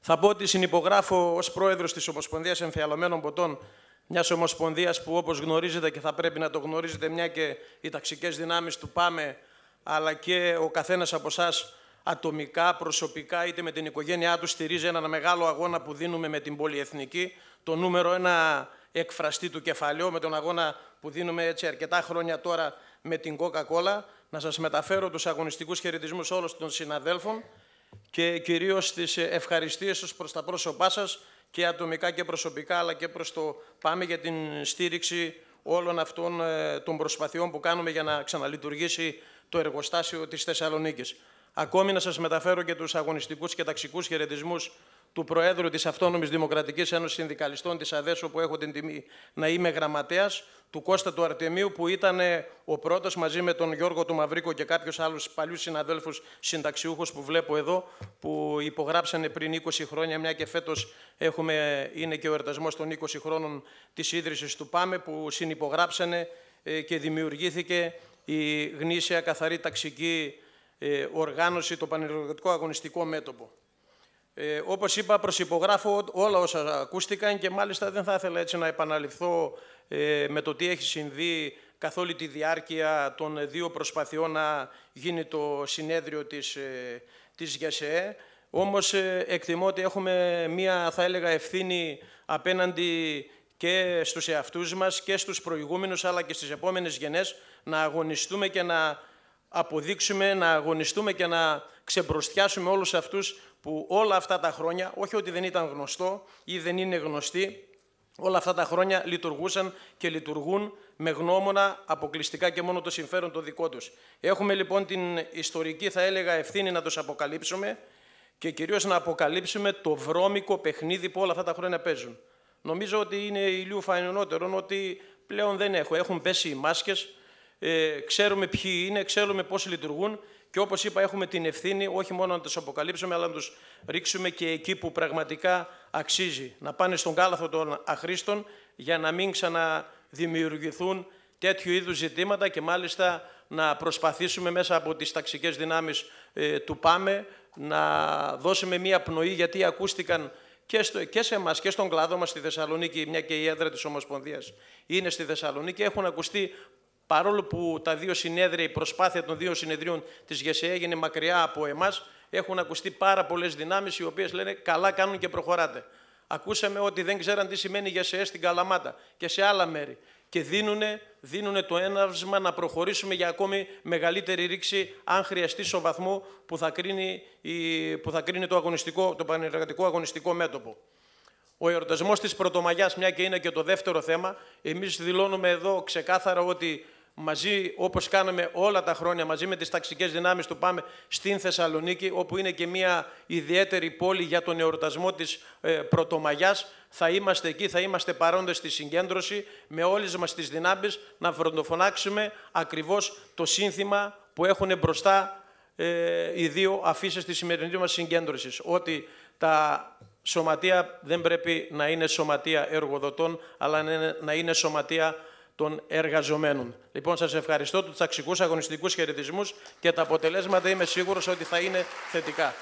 Θα πω ότι συνυπογράφω ως πρόεδρος της Ομοσπονδίας Εμφιαλωμένων Ποτών μιας ομοσπονδίας που όπως γνωρίζετε και θα πρέπει να το γνωρίζετε μια και οι ταξικές δυνάμεις του ΠΑΜΕ αλλά και ο καθένας από εσάς ατομικά, προσωπικά είτε με την οικογένειά του στηρίζει έναν μεγάλο αγώνα που δίνουμε με την πολυεθνική το νούμερο ένα εκφραστή του κεφαλαίου με τον αγώνα που δίνουμε έτσι αρκετά χρόνια τώρα με την Coca-Cola. Να σας μεταφέρω τους αγωνιστικούς χαιρετισμούς όλων των συναδέλφων και κυρίως τις ευχαριστίες σας προς τα πρόσωπά σας και ατομικά και προσωπικά, αλλά και προς το πάμε για την στήριξη όλων αυτών ε, των προσπαθειών που κάνουμε για να ξαναλειτουργήσει το εργοστάσιο της Θεσσαλονίκης. Ακόμη να σας μεταφέρω και τους αγωνιστικούς και ταξικούς χαιρετισμούς του Προέδρου της Αυτόνομης Δημοκρατικής Ένωσης Συνδικαλιστών της ΑΔΕΣ που έχω την τιμή να είμαι γραμματέας, του Κώστα του Αρτεμίου που ήταν ο πρώτος μαζί με τον Γιώργο του Μαυρίκο και κάποιους άλλους παλιούς συναδέλφους συνταξιούχους που βλέπω εδώ που υπογράψανε πριν 20 χρόνια μια και φέτος είναι και ο ερτασμός των 20 χρόνων της ίδρυσης του ΠΑΜΕ που συνυπογράψανε ε, και δημιουργήθηκε η γνήσια καθαρή ταξική ε, οργάνωση, το πανεργατικό αγωνιστικό μέτωπο. Ε, όπως είπα, προσυπογράφω όλα όσα ακούστηκαν και μάλιστα δεν θα ήθελα έτσι να επαναληφθώ ε, με το τι έχει συμβεί καθ' όλη τη διάρκεια των δύο προσπαθειών να γίνει το συνέδριο της, ε, της Όμως ε, εκτιμώ ότι έχουμε μία, θα έλεγα, ευθύνη απέναντι και στους εαυτούς μας και στους προηγούμενους, αλλά και στις επόμενες γενές, να αγωνιστούμε και να αποδείξουμε, να αγωνιστούμε και να ξεμπροστιάσουμε όλους αυτούς που όλα αυτά τα χρόνια, όχι ότι δεν ήταν γνωστό ή δεν είναι γνωστοί, όλα αυτά τα χρόνια λειτουργούσαν και λειτουργούν με γνώμονα αποκλειστικά και μόνο το συμφέρον το δικό τους. Έχουμε λοιπόν την ιστορική, θα έλεγα, ευθύνη να τους αποκαλύψουμε και κυρίως να αποκαλύψουμε το βρώμικο παιχνίδι που όλα αυτά τα χρόνια παίζουν. Νομίζω ότι είναι ηλίου φανενότερον ότι πλέον δεν έχω. Έχουν πέσει οι μάσκες, ε, ξέρουμε ποιοι είναι, ξέρουμε πώς λειτουργούν και όπως είπα, έχουμε την ευθύνη όχι μόνο να τους αποκαλύψουμε, αλλά να τους ρίξουμε και εκεί που πραγματικά αξίζει. Να πάνε στον κάλαθο των αχρήστων για να μην ξαναδημιουργηθούν τέτοιου είδους ζητήματα και μάλιστα να προσπαθήσουμε μέσα από τις ταξικές δυνάμεις ε, του ΠΑΜΕ να δώσουμε μία πνοή, γιατί ακούστηκαν και, στο, και σε εμάς και στον κλάδο μας στη Θεσσαλονίκη, μια και η έδρα της Ομοσπονδίας είναι στη Θεσσαλονίκη, έχουν ακουστεί Παρόλο που τα δύο συνέδρια, η προσπάθεια των δύο συνεδρίων της ΓΕΣΕ έγινε μακριά από εμάς, έχουν ακουστεί πάρα πολλές δυνάμεις οι οποίες λένε καλά κάνουν και προχωράτε. Ακούσαμε ότι δεν ξέραν τι σημαίνει ΓΕΣΕ στην Καλαμάτα και σε άλλα μέρη. Και δίνουν δίνουνε το έναυσμα να προχωρήσουμε για ακόμη μεγαλύτερη ρήξη, αν χρειαστεί, στο βαθμό που θα κρίνει, που θα κρίνει το, αγωνιστικό, το πανεργατικό αγωνιστικό μέτωπο. Ο εορτασμός της Πρωτομαγιάς, μια και είναι και το δεύτερο θέμα, εμείς δηλώνουμε εδώ ξεκάθαρα ότι μαζί, όπως κάναμε όλα τα χρόνια, μαζί με τις ταξικές δυνάμεις του πάμε στην Θεσσαλονίκη, όπου είναι και μια ιδιαίτερη πόλη για τον εορτασμό της ε, Πρωτομαγιάς. Θα είμαστε εκεί, θα είμαστε παρόντες στη συγκέντρωση, με όλες μας τις δυνάμεις, να φροντοφωνάξουμε ακριβώς το σύνθημα που έχουν μπροστά ε, οι δύο αφήσεις της σημερινής μας συγκέντρωσης. Ότι τα σωματεία δεν πρέπει να είναι σωματεία εργοδοτών, αλλά να είναι σωματεία των εργαζομένων. Λοιπόν, σας ευχαριστώ τους ταξικούς αγωνιστικούς χαιρετισμούς και τα αποτελέσματα είμαι σίγουρος ότι θα είναι θετικά.